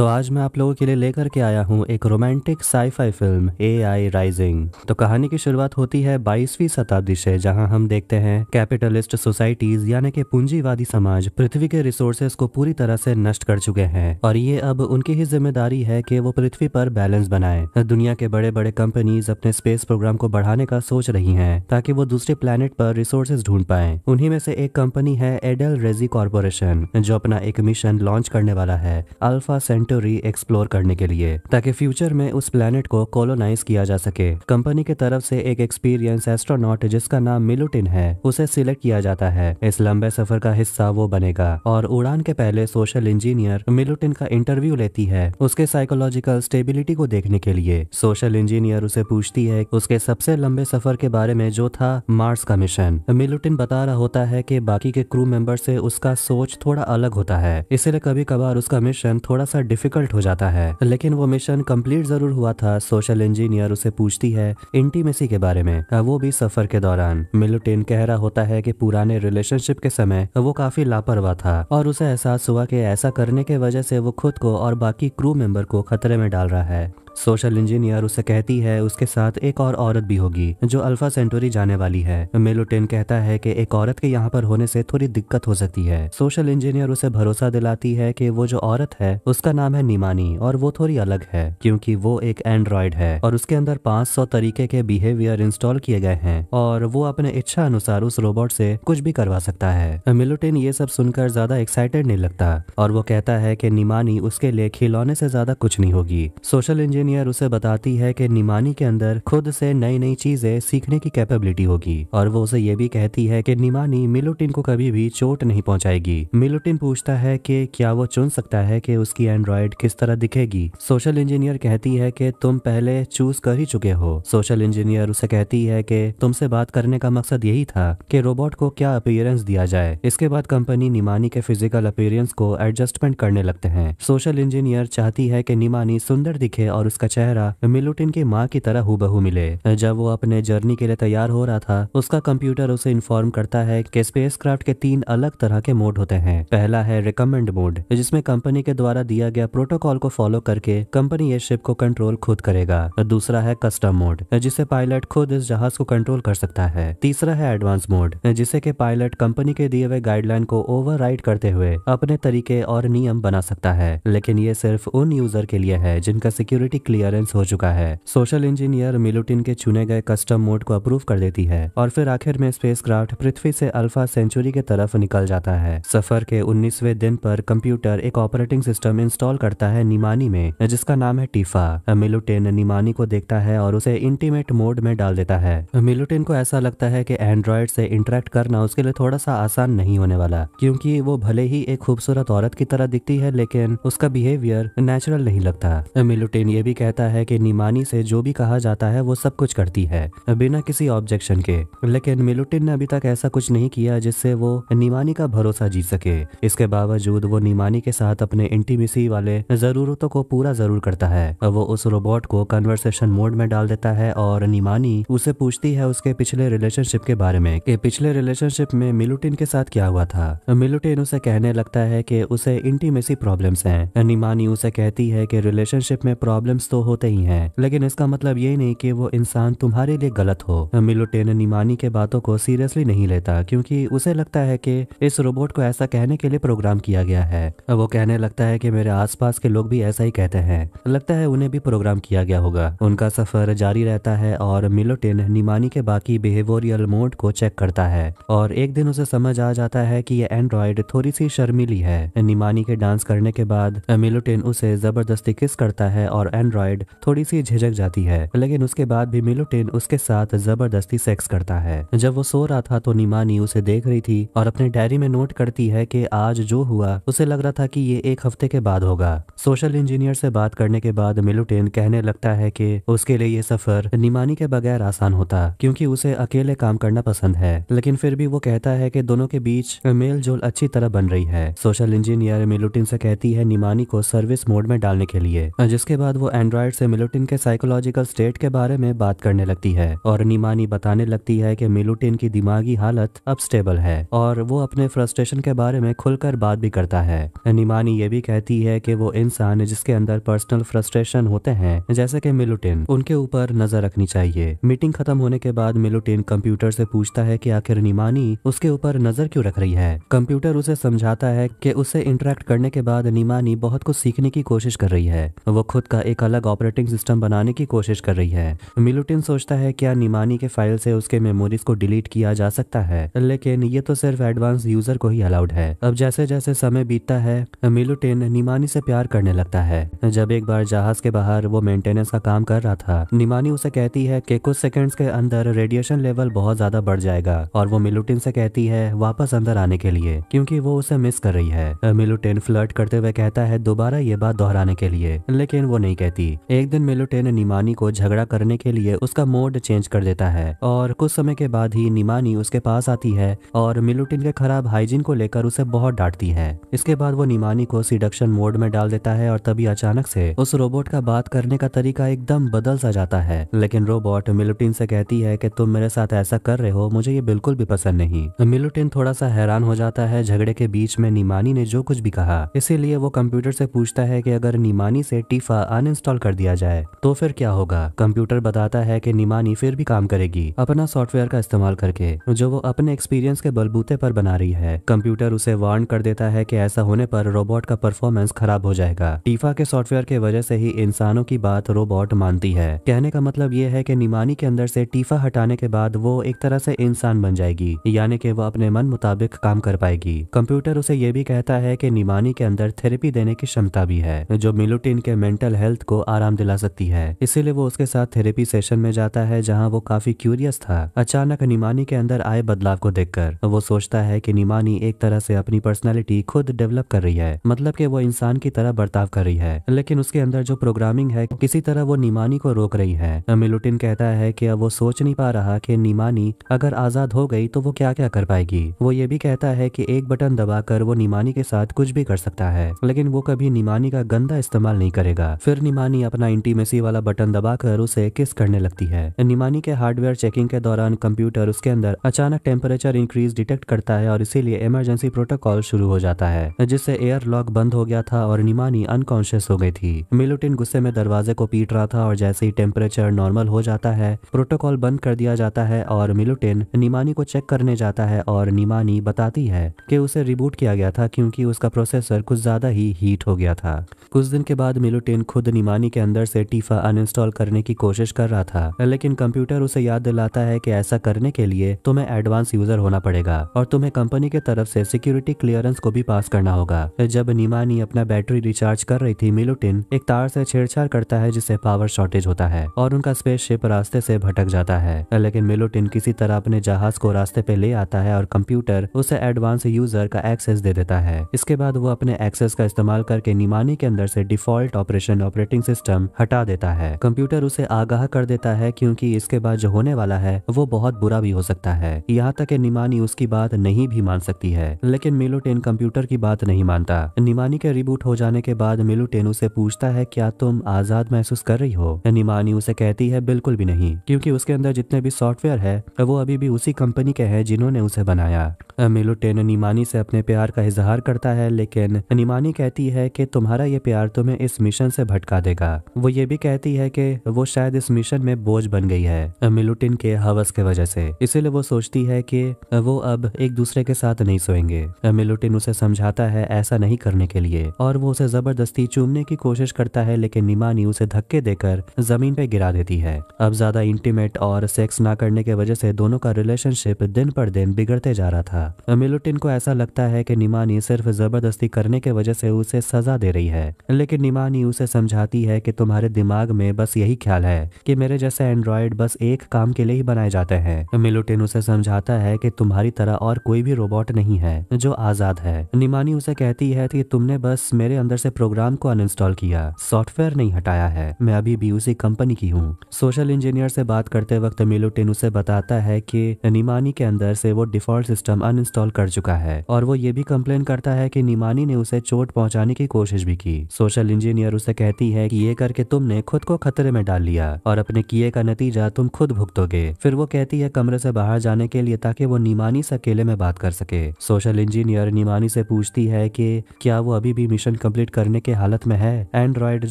तो आज मैं आप लोगों के लिए लेकर के आया हूँ एक romantic sci fi film A I rising तो कहानी की शुरुआत होती है 22वीं शताब्दी से जहाँ हम देखते हैं कैपिटलिस्ट सोसाइटीज यानी कि पूंजीवादी समाज पृथ्वी के रिसोर्सेस को पूरी तरह से नष्ट कर चुके हैं और ये अब उनकी ही जिम्मेदारी है कि वो पृथ्वी पर बैलेंस बनाए दुनिया के बड़े बड़े कंपनीज अपने स्पेस प्रोग्राम को बढ़ाने का सोच रही है ताकि वो दूसरे प्लेनेट पर रिसोर्सेज ढूंढ पाए उन्हीं में से एक कंपनी है एडल रेजी कॉर्पोरेशन जो अपना एक मिशन लॉन्च करने वाला है अल्फा सेंट टेरिटोरी एक्सप्लोर करने के लिए ताकि फ्यूचर में उस प्लेनेट को कॉलोनाइज किया जा सके कंपनी के तरफ से एक एक्सपीरियंस एस्ट्रोनॉट जिसका नाम मिलुटिन है उसे सिलेक्ट किया जाता है इस लंबे सफर का हिस्सा वो बनेगा और उड़ान के पहले सोशल इंजीनियर मिलुटिन का इंटरव्यू लेती है उसके साइकोलॉजिकल स्टेबिलिटी को देखने के लिए सोशल इंजीनियर उसे पूछती है उसके सबसे लंबे सफर के बारे में जो था मार्स का मिशन मिलुटिन बता रहा होता है कि बाकी के क्रू मेंबर से उसका सोच थोड़ा अलग होता है इसलिए कभी कभार उसका मिशन थोड़ा सा डिफिकल्ट हो जाता है लेकिन वो मिशन कंप्लीट जरूर हुआ था सोशल इंजीनियर उसे पूछती है इंटीमेसी के बारे में वो भी सफर के दौरान मिलुटेन कह रहा होता है कि पुराने रिलेशनशिप के समय वो काफी लापरवाह था और उसे एहसास हुआ कि ऐसा करने के वजह से वो खुद को और बाकी क्रू मेंबर को खतरे में डाल रहा है सोशल इंजीनियर उसे कहती है उसके साथ एक और औरत भी होगी जो अल्फा सेंटोरी जाने वाली है मेलोटेन कहता है कि एक औरत के यहाँ पर होने से थोड़ी दिक्कत हो सकती है सोशल इंजीनियर उसे भरोसा दिलाती है कि वो जो औरत है उसका नाम है निमानी और वो थोड़ी अलग है क्योंकि वो एक एंड्रॉयड है और उसके अंदर पांच तरीके के बिहेवियर इंस्टॉल किए गए हैं और वो अपने इच्छा अनुसार उस रोबोट से कुछ भी करवा सकता है मेलोटेन ये सब सुनकर ज्यादा एक्साइटेड नहीं लगता और वो कहता है की निमानी उसके लिए खिलौने से ज्यादा कुछ नहीं होगी सोशल इंजीनियर इंजीनियर उसे बताती है कि निमानी के अंदर खुद से नई नई चीजें सीखने की कैपेबिलिटी होगी और वो उसे ये भी कहती है कि निमानी मिलोटिन को कभी भी चोट नहीं पहुंचाएगी मिलोटिन पूछता है कि क्या वो चुन सकता है कि उसकी एंड्रॉयड किस तरह दिखेगी सोशल इंजीनियर कहती है कि तुम पहले चूज कर ही चुके हो सोशल इंजीनियर उसे कहती है कि तुमसे बात करने का मकसद यही था कि रोबोट को क्या अपीयरेंस दिया जाए इसके बाद कंपनी निमानी के फिजिकल अपीयरेंस को एडजस्टमेंट करने लगते हैं सोशल इंजीनियर चाहती है कि निमानी सुंदर दिखे और उसका चेहरा मिलुटिन की माँ की तरह हूबहू मिले जब वो अपने जर्नी के लिए तैयार हो रहा था उसका कंप्यूटर उसे इन्फॉर्म करता है कि स्पेस के तीन अलग तरह के मोड होते हैं पहला है रिकमेंड मोड जिसमें कंपनी के द्वारा दिया गया प्रोटोकॉल को फॉलो करके कंपनी ये शिप को कंट्रोल खुद करेगा दूसरा है कस्टम मोड जिसे पायलट खुद इस जहाज को कंट्रोल कर सकता है तीसरा है एडवांस मोड जिसे के पायलट कंपनी के दिए हुए गाइडलाइन को ओवर करते हुए अपने तरीके और नियम बना सकता है लेकिन ये सिर्फ उन यूजर के लिए है जिनका सिक्योरिटी क्लियरेंस हो चुका है सोशल इंजीनियर मिलुटिन के चुने गए कस्टम मोड को अप्रूव कर देती है और फिर आखिर में स्पेस पृथ्वी से अल्फा सेंचुरी के तरफ निकल जाता है सफर के उन्नीसवे दिन पर कंप्यूटर एक ऑपरेटिंग सिस्टम इंस्टॉल करता है निमानी में जिसका नाम है टीफा मिलुटिन निमानी को देखता है और उसे इंटीमेट मोड में डाल देता है मिलुटिन को ऐसा लगता है कि एंड्रॉयड से इंटरेक्ट करना उसके लिए थोड़ा सा आसान नहीं होने वाला क्योंकि वो भले ही एक खूबसूरत औरत की तरह दिखती है लेकिन उसका बिहेवियर नेचुरल नहीं लगता मिलोटिन ये भी भी कहता है कि निमानी से जो भी कहा जाता है वो सब कुछ करती है बिना किसी ऑब्जेक्शन के लेकिन मिलुटिन ने अभी तक ऐसा कुछ नहीं किया जिससे वो निमानी का भरोसा जीत सके इसके बावजूद वो निमानी के साथ अपने इंटीमेसी वाले जरूरतों को पूरा जरूर करता है वो उस रोबोट को कन्वर्सेशन मोड में डाल देता है और निमानी उसे पूछती है उसके पिछले रिलेशनशिप के बारे में कि पिछले रिलेशनशिप में मिलुटिन के साथ क्या हुआ था मिलुटिन उसे कहने लगता है कि उसे इंटीमेसी प्रॉब्लम्स हैं निमानी उसे कहती है कि रिलेशनशिप में प्रॉब्लम प्रॉब्लम्स तो होते ही हैं लेकिन इसका मतलब ये नहीं कि वो इंसान तुम्हारे लिए गलत हो मिलोटेन निमानी के बातों को सीरियसली नहीं लेता क्योंकि उसे लगता है कि इस रोबोट को ऐसा कहने के लिए प्रोग्राम किया गया है वो कहने लगता है कि मेरे आसपास के लोग भी ऐसा ही कहते हैं लगता है उन्हें भी प्रोग्राम किया गया होगा उनका सफर जारी रहता है और मिलोटेन निमानी के बाकी बिहेवियरल मोड को चेक करता है और एक दिन उसे समझ आ जाता है कि यह एंड्रॉयड थोड़ी सी शर्मिली है निमानी के डांस करने के बाद मिलोटेन उसे जबरदस्ती किस करता है और एंड एंड्रॉयड थोड़ी सी झिझक जाती है लेकिन उसके बाद भी मिलोटेन उसके साथ जबरदस्ती सेक्स करता है जब वो सो रहा था तो निमानी उसे देख रही थी और अपने डायरी में नोट करती है की आज जो हुआ उसे लग रहा था की ये एक हफ्ते के बाद होगा सोशल इंजीनियर से बात करने के बाद मिलोटेन कहने लगता है की उसके लिए ये सफर निमानी के बगैर आसान होता क्योंकि उसे अकेले काम करना पसंद है लेकिन फिर भी वो कहता है कि दोनों के बीच मेल जोल अच्छी तरह बन रही है सोशल इंजीनियर मिलुटिन से कहती है निमानी को सर्विस मोड में डालने के लिए जिसके बाद वो एंड्रॉयड से मिलुटिन के साइकोलॉजिकल स्टेट के बारे में बात करने लगती है और निमानी बताने लगती है कि मिलुटिन की दिमागी हालत अब स्टेबल है और वो अपने फ्रस्ट्रेशन के बारे में खुलकर बात भी करता है निमानी ये भी कहती है कि वो इंसान जिसके अंदर पर्सनल फ्रस्ट्रेशन होते हैं जैसे कि मिलुटिन उनके ऊपर नजर रखनी चाहिए मीटिंग खत्म होने के बाद मिलुटिन कंप्यूटर से पूछता है कि आखिर निमानी उसके ऊपर नजर क्यों रख रही है कंप्यूटर उसे समझाता है कि उसे इंटरेक्ट करने के बाद निमानी बहुत कुछ सीखने की कोशिश कर रही है वो खुद का एक अलग ऑपरेटिंग सिस्टम बनाने की कोशिश कर रही है मिलुटिन सोचता है क्या निमानी के फाइल से उसके मेमोरीज को डिलीट किया जा सकता है लेकिन ये तो सिर्फ एडवांस यूजर को ही अलाउड है अब जैसे जैसे समय बीतता है मिलुटिन निमानी से प्यार करने लगता है जब एक बार जहाज के बाहर वो मेंटेनेंस का काम कर रहा था निमानी उसे कहती है कि कुछ सेकंड्स के अंदर रेडिएशन लेवल बहुत ज्यादा बढ़ जाएगा और वो मिलुटिन से कहती है वापस अंदर आने के लिए क्योंकि वो उसे मिस कर रही है मिलुटिन फ्लर्ट करते हुए कहता है दोबारा ये बात दोहराने के लिए लेकिन वो नहीं कहती रहती एक दिन मिलोटेन निमानी को झगड़ा करने के लिए उसका मोड चेंज कर देता है और कुछ समय के बाद ही निमानी उसके पास आती है और मिलुटिन के खराब हाइजीन को लेकर उसे बहुत डांटती है इसके बाद वो निमानी को सिडक्शन मोड में डाल देता है और तभी अचानक से उस रोबोट का बात करने का तरीका एकदम बदल सा जाता है लेकिन रोबोट मिलुटिन से कहती है कि तुम मेरे साथ ऐसा कर रहे हो मुझे ये बिल्कुल भी पसंद नहीं मिलुटिन थोड़ा सा हैरान हो जाता है झगड़े के बीच में निमानी ने जो कुछ भी कहा इसीलिए वो कंप्यूटर से पूछता है कि अगर निमानी से टीफा अन इंस्टॉल कर दिया जाए तो फिर क्या होगा कंप्यूटर बताता है कि निमानी फिर भी काम करेगी अपना सॉफ्टवेयर का इस्तेमाल करके जो वो अपने एक्सपीरियंस के बलबूते पर बना रही है कंप्यूटर उसे वार्न कर देता है कि ऐसा होने पर रोबोट का परफॉर्मेंस खराब हो जाएगा टीफा के सॉफ्टवेयर के वजह से ही इंसानों की बात रोबोट मानती है कहने का मतलब ये है कि निमानी के अंदर से टीफा हटाने के बाद वो एक तरह से इंसान बन जाएगी यानी कि वो अपने मन मुताबिक काम कर पाएगी कंप्यूटर उसे ये भी कहता है कि निमानी के अंदर थेरेपी देने की क्षमता भी है जो मिलुटिन के मेंटल हेल्थ को आराम दिला सकती है इसीलिए वो उसके साथ थेरेपी सेशन में जाता है जहाँ वो काफी क्यूरियस था अचानक निमानी के अंदर आए बदलाव को कर वो सोचता है की निमानी एक तरह से अपनी पर्सनैलिटी खुद डेवलप कर रही है मतलब की वो इंसान की तरह बर्ताव कर रही है लेकिन उसके अंदर जो प्रोग्रामिंग है किसी तरह वो निमानी को रोक रही है मिलुटिन कहता है कि अब वो सोच नहीं पा रहा कि निमानी अगर आजाद हो गई तो वो क्या क्या कर पाएगी वो ये भी कहता है कि एक बटन दबाकर वो निमानी के साथ कुछ भी कर सकता है लेकिन वो कभी निमानी का गंदा इस्तेमाल नहीं करेगा फिर निमानी निमानी अपना इंटीमेसी वाला बटन दबाकर उसे किस करने लगती है निमानी के हार्डवेयर चेकिंग के दौरान कंप्यूटर उसके अंदर अचानक टेम्परेचर इंक्रीज डिटेक्ट करता है और इसीलिए इमरजेंसी प्रोटोकॉल शुरू हो जाता है जिससे एयर लॉक बंद हो गया था और निमानी अनकॉन्शियस हो गई थी मिलुटिन गुस्से में दरवाजे को पीट रहा था और जैसे ही टेम्परेचर नॉर्मल हो जाता है प्रोटोकॉल बंद कर दिया जाता है और मिलुटिन निमानी को चेक करने जाता है और निमानी बताती है कि उसे रिबूट किया गया था क्योंकि उसका प्रोसेसर कुछ ज्यादा ही हीट हो गया था कुछ दिन के बाद मिलुटिन खुद निमानी बेईमानी के अंदर से टीफा अनइंस्टॉल करने की कोशिश कर रहा था लेकिन कंप्यूटर उसे याद दिलाता है कि ऐसा करने के लिए तुम्हें एडवांस यूजर होना पड़ेगा और तुम्हें कंपनी के तरफ से सिक्योरिटी क्लियरेंस को भी पास करना होगा जब निमानी अपना बैटरी रिचार्ज कर रही थी मिलोटिन एक तार से छेड़छाड़ करता है जिससे पावर शॉर्टेज होता है और उनका शिप रास्ते से भटक जाता है लेकिन मिलोटिन किसी तरह अपने जहाज को रास्ते पे ले आता है और कंप्यूटर उसे एडवांस यूजर का एक्सेस दे देता है इसके बाद वो अपने एक्सेस का इस्तेमाल करके निमानी के अंदर से default operation operating operating system हटा देता है कंप्यूटर उसे आगाह कर देता है क्योंकि इसके बाद जो होने वाला है वो बहुत बुरा भी हो सकता है यहाँ तक निमानी उसकी बात नहीं भी मान सकती है लेकिन मिलोटेन कंप्यूटर की बात नहीं मानता निमानी के रिबूट हो जाने के बाद मिलोटेन उसे पूछता है क्या तुम आजाद महसूस कर रही हो निमानी उसे कहती है बिल्कुल भी नहीं क्योंकि उसके अंदर जितने भी सॉफ्टवेयर है वो अभी भी उसी कंपनी के हैं जिन्होंने उसे बनाया मिलुटेन निमानी से अपने प्यार का इजहार करता है लेकिन निमानी कहती है कि तुम्हारा ये प्यार तुम्हें इस मिशन से भटका देगा वो ये भी कहती है कि वो शायद इस मिशन में बोझ बन गई है मिलुटिन के हवस के वजह से इसीलिए वो सोचती है कि वो अब एक दूसरे के साथ नहीं सोएंगे मिलुटिन उसे समझाता है ऐसा नहीं करने के लिए और वो उसे जबरदस्ती चूमने की कोशिश करता है लेकिन निमानी उसे धक्के देकर जमीन पे गिरा देती है अब ज्यादा इंटीमेट और सेक्स ना करने की वजह से दोनों का रिलेशनशिप दिन पर दिन बिगड़ते जा रहा था गया मिलुटिन को ऐसा लगता है कि निमानी सिर्फ जबरदस्ती करने के वजह से उसे सजा दे रही है लेकिन निमानी उसे समझाती है कि तुम्हारे दिमाग में बस यही ख्याल है कि मेरे जैसे एंड्रॉयड बस एक काम के लिए ही बनाए जाते हैं मिलुटिन उसे समझाता है की तुम्हारी तरह और कोई भी रोबोट नहीं है जो आजाद है निमानी उसे कहती है की तुमने बस मेरे अंदर से प्रोग्राम को अनइंस्टॉल किया सॉफ्टवेयर नहीं हटाया है मैं अभी भी उसी कंपनी की हूँ सोशल इंजीनियर से बात करते वक्त मिलुटिन उसे बताता है कि निमानी के अंदर से वो डिफॉल्ट सिस्टम अन इंस्टॉल कर चुका है और वो ये भी कम्प्लेन करता है की निमानी ने उसे चोट पहुँचाने की कोशिश भी की सोशल इंजीनियर उसे कहती है की ये करके तुमने खुद को खतरे में डाल लिया और अपने किए का नतीजा तुम खुद भुगतोगे फिर वो कहती है कमरे से बाहर जाने के लिए ताकि वो निमानी से अकेले में बात कर सके सोशल इंजीनियर निमानी से पूछती है कि क्या वो अभी भी मिशन कंप्लीट करने के हालत में है एंड्रॉइड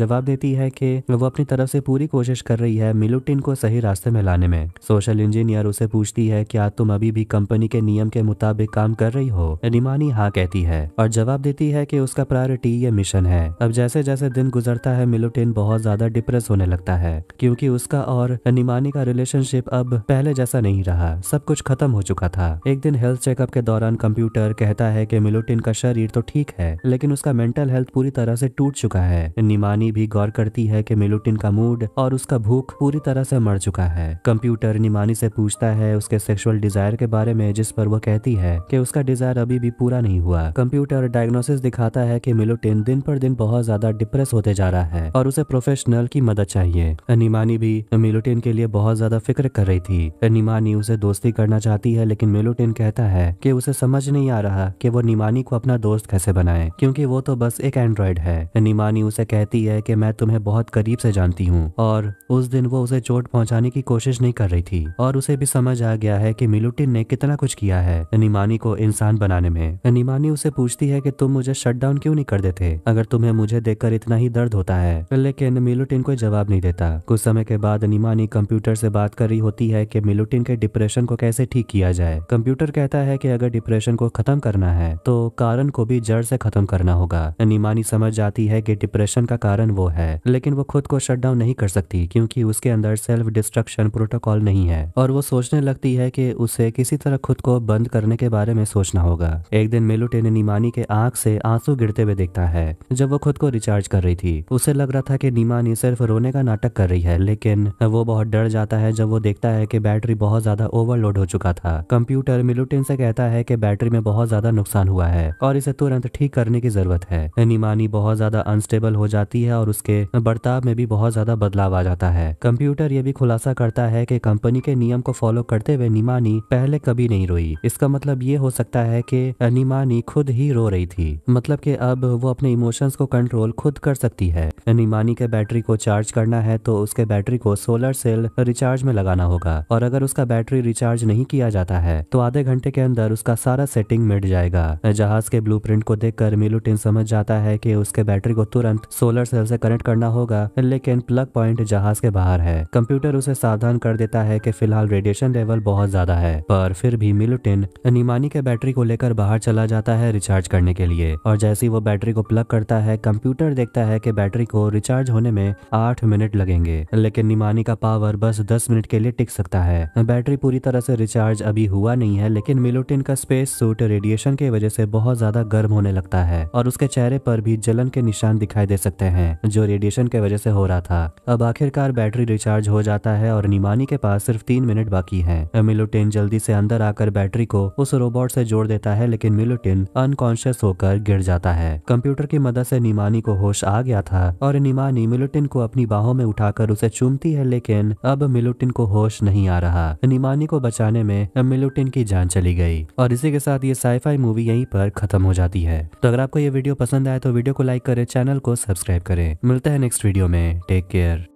जवाब देती है कि वो अपनी तरफ से पूरी कोशिश कर रही है मिलुटिन को सही रास्ते में लाने में सोशल इंजीनियर उसे पूछती है क्या तुम अभी भी कंपनी के नियम के मुताबिक मुताबिक काम कर रही हो निमानी हाँ कहती है और जवाब देती है कि उसका प्रायोरिटी ये मिशन है अब जैसे जैसे दिन गुजरता है मिलोटिन बहुत ज्यादा डिप्रेस होने लगता है क्योंकि उसका और निमानी का रिलेशनशिप अब पहले जैसा नहीं रहा सब कुछ खत्म हो चुका था एक दिन हेल्थ चेकअप के दौरान कंप्यूटर कहता है कि मिलोटिन का शरीर तो ठीक है लेकिन उसका मेंटल हेल्थ पूरी तरह से टूट चुका है निमानी भी गौर करती है कि मिलोटिन का मूड और उसका भूख पूरी तरह से मर चुका है कंप्यूटर निमानी से पूछता है उसके सेक्सुअल डिजायर के बारे में जिस पर वो कहती है कि उसका डिजायर अभी भी पूरा नहीं हुआ कंप्यूटर डायग्नोसिस दिखाता है कि मिलोटिन दिन पर दिन बहुत ज्यादा डिप्रेस होते जा रहा है और उसे प्रोफेशनल की मदद चाहिए निमानी भी मिलोटिन के लिए बहुत ज्यादा फिक्र कर रही थी निमानी उसे दोस्ती करना चाहती है लेकिन मिलोटिन कहता है कि उसे समझ नहीं आ रहा कि वो निमानी को अपना दोस्त कैसे बनाए क्योंकि वो तो बस एक एंड्रॉयड है निमानी उसे कहती है कि मैं तुम्हें बहुत करीब से जानती हूँ और उस दिन वो उसे चोट पहुँचाने की कोशिश नहीं कर रही थी और उसे भी समझ आ गया है कि मिलोटिन ने कितना कुछ किया है अनिमानी को इंसान बनाने में अनिमानी उसे पूछती है कि तुम मुझे शट डाउन क्यों नहीं कर देते अगर तुम्हें मुझे देखकर इतना ही दर्द होता है लेकिन मिलुटिन कोई जवाब नहीं देता कुछ समय के बाद अनिमानी कंप्यूटर से बात कर रही होती है कि मिलुटिन के डिप्रेशन को कैसे ठीक किया जाए कंप्यूटर कहता है कि अगर डिप्रेशन को खत्म करना है तो कारण को भी जड़ से खत्म करना होगा अनिमानी समझ जाती है कि डिप्रेशन का कारण वो है लेकिन वो खुद को शट डाउन नहीं कर सकती क्योंकि उसके अंदर सेल्फ डिस्ट्रक्शन प्रोटोकॉल नहीं है और वो सोचने लगती है कि उसे किसी तरह खुद को बंद करने करने के बारे में सोचना होगा एक दिन मेलुटेन नीमानी के आंख से आंसू गिरते हुए देखता है जब वो खुद को रिचार्ज कर रही थी उसे लग रहा था कि नीमानी सिर्फ रोने का नाटक कर रही है लेकिन वो बहुत डर जाता है जब वो देखता है कि बैटरी बहुत ज्यादा ओवरलोड हो चुका था कंप्यूटर मिलुटेन से कहता है कि बैटरी में बहुत ज्यादा नुकसान हुआ है और इसे तुरंत ठीक करने की जरूरत है नीमानी बहुत ज्यादा अनस्टेबल हो जाती है और उसके बर्ताव में भी बहुत ज्यादा बदलाव आ जाता है कंप्यूटर ये भी खुलासा करता है कि कंपनी के नियम को फॉलो करते हुए नीमानी पहले कभी नहीं रोई इसका मतलब मतलब ये हो सकता है कि निमानी खुद ही रो रही थी मतलब कि अब वो अपने इमोशंस को कंट्रोल खुद कर सकती है निमानी के बैटरी को चार्ज करना है तो उसके बैटरी को सोलर सेल रिचार्ज में लगाना होगा और अगर उसका बैटरी रिचार्ज नहीं किया जाता है तो आधे घंटे के अंदर उसका सारा सेटिंग मिट जाएगा जहाज के ब्लू को देख मिलुटिन समझ जाता है की उसके बैटरी को तुरंत सोलर सेल से कनेक्ट करना होगा लेकिन प्लग पॉइंट जहाज के बाहर है कंप्यूटर उसे सावधान कर देता है की फिलहाल रेडिएशन लेवल बहुत ज्यादा है पर फिर भी मिलुटिन अनिमानी के बैटरी को लेकर बाहर चला जाता है रिचार्ज करने के लिए और जैसे ही वो बैटरी को प्लग करता है कंप्यूटर देखता है कि बैटरी को रिचार्ज होने में आठ मिनट लगेंगे लेकिन निमानी का पावर बस दस मिनट के लिए टिक सकता है बैटरी पूरी तरह से रिचार्ज अभी हुआ नहीं है लेकिन मिलोटिन का स्पेस सूट रेडिएशन की वजह से बहुत ज्यादा गर्म होने लगता है और उसके चेहरे पर भी जलन के निशान दिखाई दे सकते हैं जो रेडिएशन के वजह से हो रहा था अब आखिरकार बैटरी रिचार्ज हो जाता है और निमानी के पास सिर्फ तीन मिनट बाकी है मिलोटिन जल्दी से अंदर आकर बैटरी को उस रोबोट से जोड़ देता है लेकिन मिलुटिन अनकॉन्शियस होकर गिर जाता है कंप्यूटर की मदद से निमानी को होश आ गया था और निमानी मिलुटिन को अपनी बाहों में उठाकर उसे चूमती है लेकिन अब मिलुटिन को होश नहीं आ रहा निमानी को बचाने में मिलुटिन की जान चली गई और इसी के साथ ये साईफाई मूवी यहीं पर खत्म हो जाती है तो अगर आपको ये वीडियो पसंद आए तो वीडियो को लाइक करें चैनल को सब्सक्राइब करें मिलते हैं नेक्स्ट वीडियो में टेक केयर